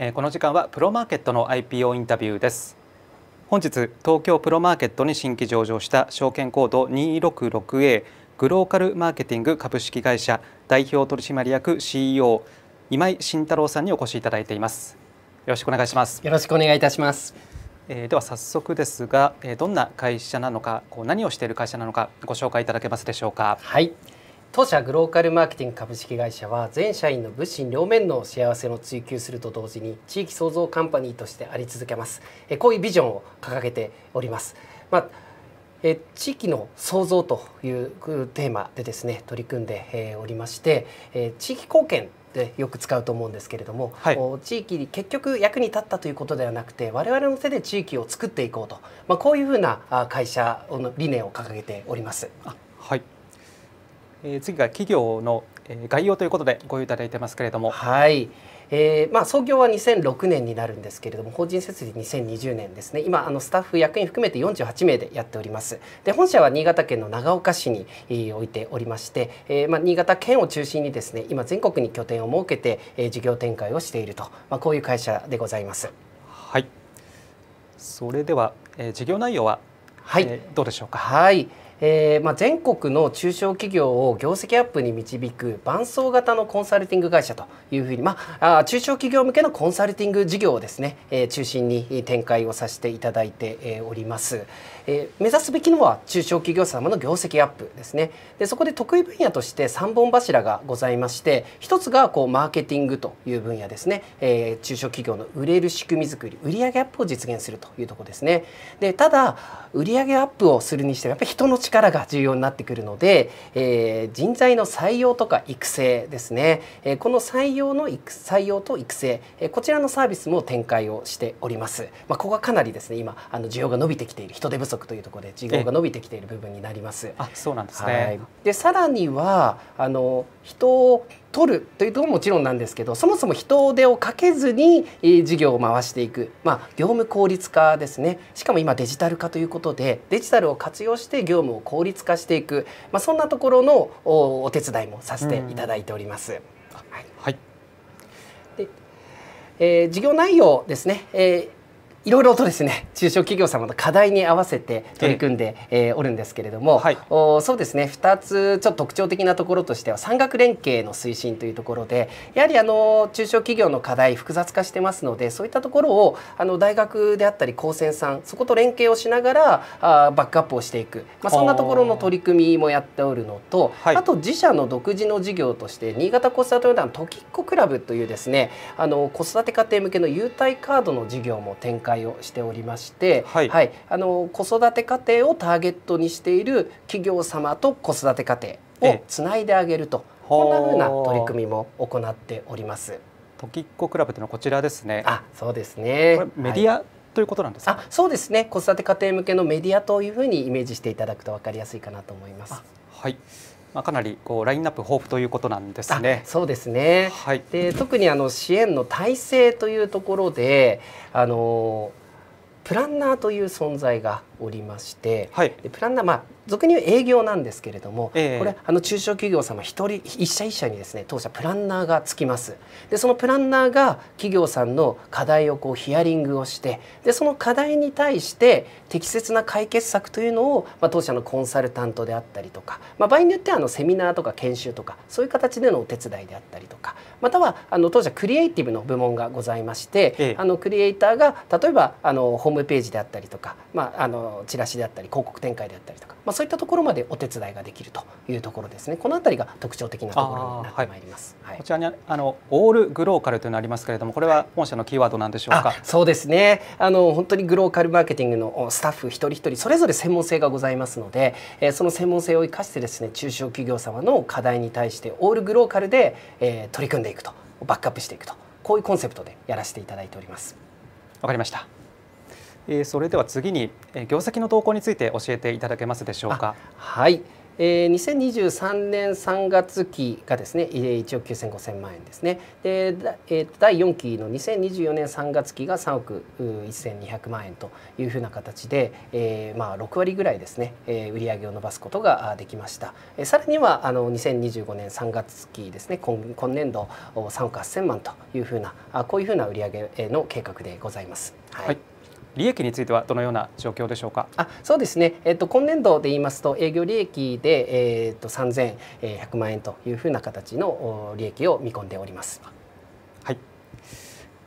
えこの時間はプロマーケットの IPO インタビューです本日東京プロマーケットに新規上場した証券コード 266A グローカルマーケティング株式会社代表取締役 CEO 今井慎太郎さんにお越しいただいていますよろしくお願いしますよろしくお願いいたしますえでは早速ですが、えどんな会社なのかこう何をしている会社なのかご紹介いただけますでしょうかはい当社グローカルマーケティング株式会社は全社員の物心両面の幸せを追求すると同時に地域創造カンパニーとしてあり続けますこういうビジョンを掲げております、まあ、え地域の創造というテーマでですね取り組んでおりまして地域貢献でよく使うと思うんですけれども、はい、地域に結局役に立ったということではなくて我々の手で地域を作っていこうと、まあ、こういうふうな会社の理念を掲げております。はいえー、次が企業の、えー、概要ということでご用意いただいてますけれども。はい。えーまあ、創業は2006年になるんですけれども法人設立2020年ですね今あのスタッフ役員含めて48名でやっておりますで本社は新潟県の長岡市に、えー、置いておりまして、えーまあ、新潟県を中心にですね今全国に拠点を設けて、えー、事業展開をしていると、まあ、こういう会社でございますはいそれでは、えー、事業内容は、はい、えー、どうでしょうかはいえーまあ、全国の中小企業を業績アップに導く伴走型のコンサルティング会社というふうに、まあ、あ中小企業向けのコンサルティング事業をですね、えー、中心に展開をさせていただいて、えー、おります、えー。目指すべきのは中小企業様の業績アップですね。でそこで得意分野として3本柱がございまして1つがこうマーケティングという分野ですね、えー、中小企業の売れる仕組みづくり売上アップを実現するというところですね。でただ売上アップをするにしてやっぱり人の力力が重要になってくるので、えー、人材の採用とか育成ですね、えこの採用の採用と育成、えこちらのサービスも展開をしております。まあ、ここがかなりですね今あの需要が伸びてきている人手不足というところで需要が伸びてきている部分になります。あそうなんですね、はい、でさらにはあの人取るというとももちろんなんですけどそもそも人手をかけずに事業を回していく、まあ、業務効率化ですねしかも今デジタル化ということでデジタルを活用して業務を効率化していく、まあ、そんなところのお手伝いもさせていただいております。うん、はい、はい、でえー、事業内容ですね、えーいろいろとですね中小企業様の課題に合わせて取り組んで、えー、おるんですけれども、はい、おそうですね2つちょっと特徴的なところとしては産学連携の推進というところでやはりあの中小企業の課題複雑化してますのでそういったところをあの大学であったり高専さんそこと連携をしながらあバックアップをしていく、まあ、そんなところの取り組みもやっておるのと、あと自社の独自の事業として新潟子育て団トキッコクラブというですねあの子育て家庭向けの優待カードの事業も展開をしておりまして、はい、はい、あの子育て家庭をターゲットにしている企業様と子育て家庭をつないであげると、こんなふうな取り組みも行っております。時っックラブというのはこちらですね。あ、そうですね。メディア、はい、ということなんですか、そうですね子育て家庭向けのメディアというふうにイメージしていただくと分かりやすいかなと思いますはいまあ、かなりこうラインナップ豊富ということなんですね。そうですね、はい、で特にあの支援の体制というところであのプランナーという存在がおりまして、はい、でプランナー、まあ、俗に言う営業なんですけれども、えー、これあの中小企業様一人一社一社にですね当社プランナーがつきますでそのプランナーが企業さんの課題をこうヒアリングをしてでその課題に対して適切な解決策というのを、まあ、当社のコンサルタントであったりとか、まあ、場合によってはあのセミナーとか研修とかそういう形でのお手伝いであったりとかまたはあの当社クリエイティブの部門がございまして、えー、あのクリエイターが例えばあのホームページであったりとか、まあ、あののチラシであったり広告展開であったりとか、まあ、そういったところまでお手伝いができるというところですねこの辺りが特徴的なところになってまいります、はい、こちらにあのオールグローカルというのありますけれどもこれは本社のキーワードなんでしょうか、そうですねあの本当にグローカルマーケティングのスタッフ一人一人それぞれ専門性がございますので、えー、その専門性を生かしてですね中小企業様の課題に対してオールグローカルで、えー、取り組んでいくとバックアップしていくとこういうコンセプトでやらせていただいております。わかりました。えー、それでは次に、えー、業績の動向について教えていただけますでしょうか。はい、えー、2023年3月期がですねえ1億9500万円ですねで、えー、第4期の2024年3月期が3億1200万円というふうな形で、えー、まあ6割ぐらいですね、えー、売上を伸ばすことができました、えー、さらにはあの2025年3月期ですね今今年度3億8000万というふうなあこういうふうな売上の計画でございます。はい、はい利益についてはどのような状況でしょうか。あ、そうですね。えっ、と今年度で言いますと営業利益でえっ、と3100万円というふうな形の利益を見込んでおります。はい。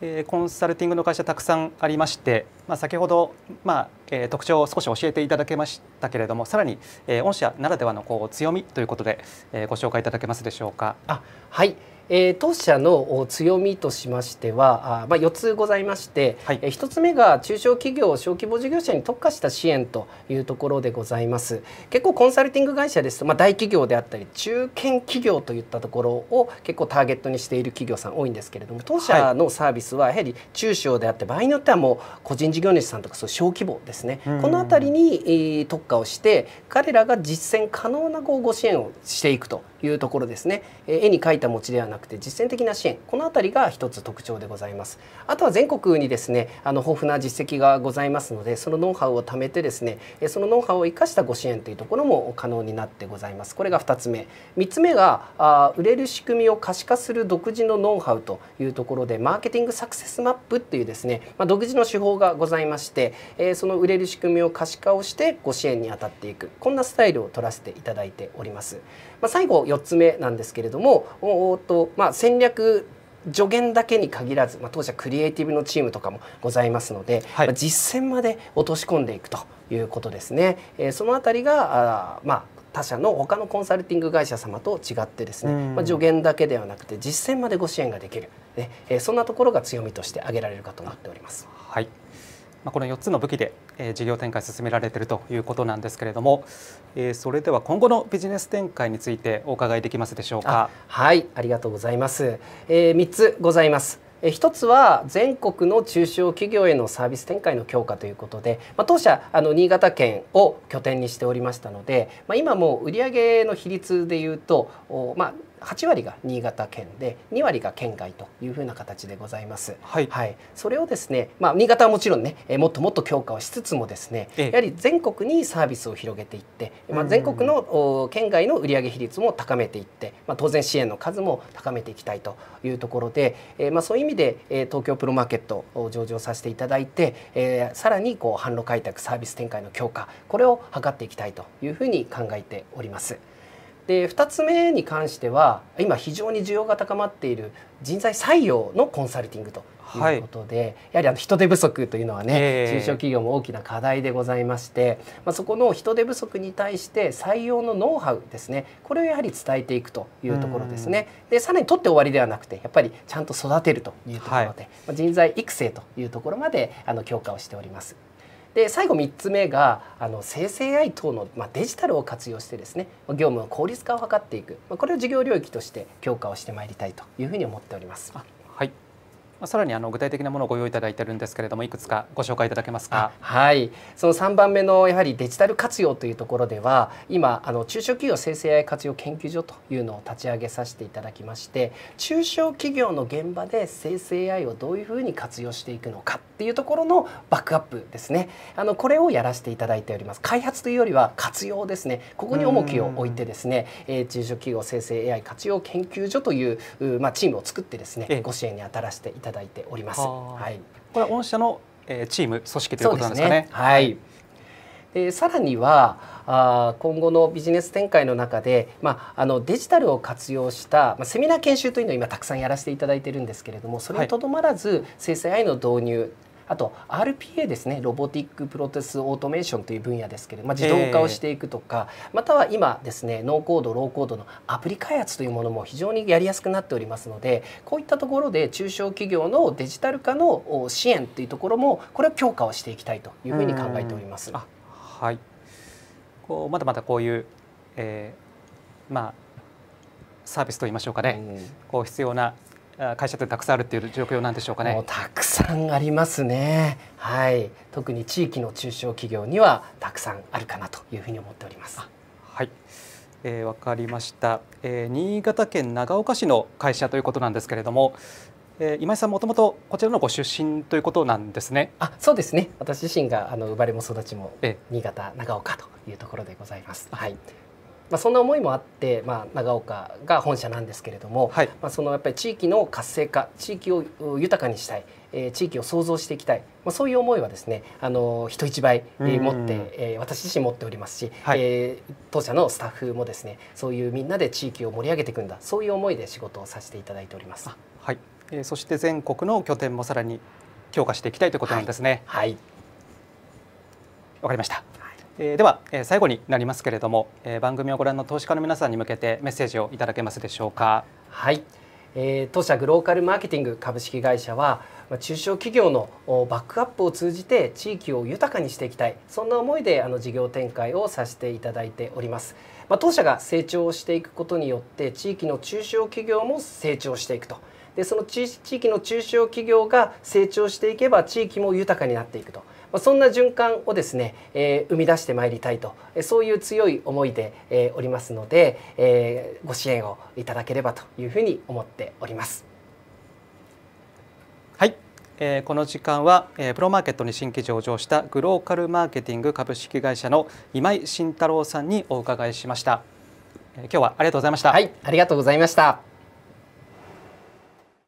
えー、コンサルティングの会社たくさんありまして、まあ、先ほど、まあえー、特徴を少し教えていただけましたけれどもさらに、えー、御社ならではのこう強みということで、えー、ご紹介いただけますでしょうか。あはいえー、当社の強みとしましてはあ、まあ、4つございまして、はい、えー、1つ目が中小企業小規模事業者に特化した支援というところでございます結構コンサルティング会社ですと、まあ、大企業であったり中堅企業といったところを結構ターゲットにしている企業さん多いんですけれども当社のサービスはやはり中小であって場合によってはもう個人事業主さんとかそう小規模ですね、この辺りに、えー、特化をして彼らが実践可能なご支援をしていくというところですね、え絵に描いた餅ではなくて実践的な支援この辺りが一つ特徴でございますあとは全国にですねあの豊富な実績がございますのでそのノウハウを貯めてですねそのノウハウを生かしたご支援というところも可能になってございますこれが2つ目3つ目があ売れる仕組みを可視化する独自のノウハウというところでマーケティングサクセスマップというですね、まあ、独自の手法がございまして、えその売れる仕組みを可視化をしてご支援に当たっていくこんなスタイルを取らせていただいております。まあ、最後4つ目なんですけれどもおっと、まあ、戦略助言だけに限らず、まあ、当社クリエイティブのチームとかもございますので、はい、まあ、実践まで落とし込んでいくということですね。えー、そのあたりがあまあ他社の他のコンサルティング会社様と違ってですね、まあ、助言だけではなくて実践までご支援ができる、ねえー、そんなところが強みとして挙げられるかと思っております。はいまこの4つの武器で、え事業展開進められているということなんですけれども、えそれでは今後のビジネス展開についてお伺いできますでしょうか。はいありがとうございます、えー、つございます一つは全国の中小企業へのサービス展開の強化ということで、まあ、当社あの新潟県を拠点にしておりましたので、まあ、今も売上の比率でいうと、まあ、8割が新潟県で2割が県外というふうな形でございます。はい、はい、それをですね、まあ、新潟はもちろんね、えー、もっともっと強化をしつつもですね、やはり全国にサービスを広げていって、まあ、全国の県外の売上比率も高めていって、まあ、当然支援の数も高めていきたいというところで、えー、まあ、そういう意味で、えー、東京プロマーケットを上場させていただいて、えー、さらにこう販路開拓サービス展開の強化これを図っていきたいというふうに考えております。で2つ目に関しては今非常に需要が高まっている人材採用のコンサルティングということで、はい、やはりあの人手不足というのはね、えー、中小企業も大きな課題でございまして、まあ、そこの人手不足に対して採用のノウハウですねこれをやはり伝えていくというところですね。でさらに取って終わりではなくてやっぱりちゃんと育てるというところで、はい、人材育成というところまであの強化をしております。で最後3つ目があの生成 AI 等の、まあ、デジタルを活用してですね業務の効率化を図っていく、まあ、これを事業領域として強化をしてまいりたいというふうに思っております。はいさらにあの具体的なものをご用意いただいてるんですけれどもいくつかご紹介いただけますか。はい。その3番目のやはりデジタル活用というところでは今あの中小企業生成 AI 活用研究所というのを立ち上げさせていただきまして中小企業の現場で生成 AI をどういうふうに活用していくのかっていうところのバックアップですね。あのこれをやらせていただいております。開発というよりは活用ですね。ここに重きを置いてですね、えー、中小企業生成 AI 活用研究所というまあチームを作ってですねご支援に当たらせていただただいております。はい、これは御社の、えチーム組織ということなんですかね。ねはい、でさらにはあ今後のビジネス展開の中で、まあ、あのデジタルを活用した、まあ、セミナー研修というのを今たくさんやらせていただいてるんですけれどもそれにとどまらず生成 AI の導入あと RPA ですねロボティック・プロテス・オートメーションという分野ですけれども、まあ、自動化をしていくとか、えー、または今ですねノーコードローコードのアプリ開発というものも非常にやりやすくなっておりますのでこういったところで中小企業のデジタル化の支援というところもこれは強化をしていきたいというふうに考えております。はい、こうまだまだこういう、えーまあ、サービスといいましょうかね、うん、こう必要な会社ってたくさんあるっていう状況なんでしょうかね。たくさんありますね。はい、特に地域の中小企業にはたくさんあるかなというふうに思っております。はい。えー、分かりました、えー、新潟県長岡市の会社ということなんですけれども、えー、今井さんもともとこちらのご出身ということなんですねあそうですね私自身があの生まれも育ちも新潟、長岡というところでございます、はい、まあ、そんな思いもあって、まあ、長岡が本社なんですけれども、はい、まあ、そのやっぱり地域の活性化地域を豊かにしたい、えー、地域を創造していきたい、まあ、そういう思いはですねあの人一倍、えー、持って、えー、私自身持っておりますし、はい、えー、当社のスタッフもですねそういうみんなで地域を盛り上げていくんだそういう思いで仕事をさせていただいております。はい、えー、そして全国の拠点もさらに強化していきたいということなんですね。はい、わ、はい、かりました。えー、では、えー、最後になりますけれども、えー、番組をご覧の投資家の皆さんに向けてメッセージをいただけますでしょうか。はい、えー、当社グローカルマーケティング株式会社は中小企業のバックアップを通じて地域を豊かにしていきたいそんな思いであの事業展開をさせていただいております、まあ、当社が成長していくことによって地域の中小企業も成長していくとでその地域の中小企業が成長していけば地域も豊かになっていくとまそんな循環をですね、え生み出してまいりたいと、えそういう強い思いで、えおりますので、えご支援をいただければというふうに思っております。はい、えー、この時間は、えー、プロマーケットに新規上場したグローカルマーケティング株式会社の今井慎太郎さんにお伺いしました、えー、今日はありがとうございましたはいありがとうございました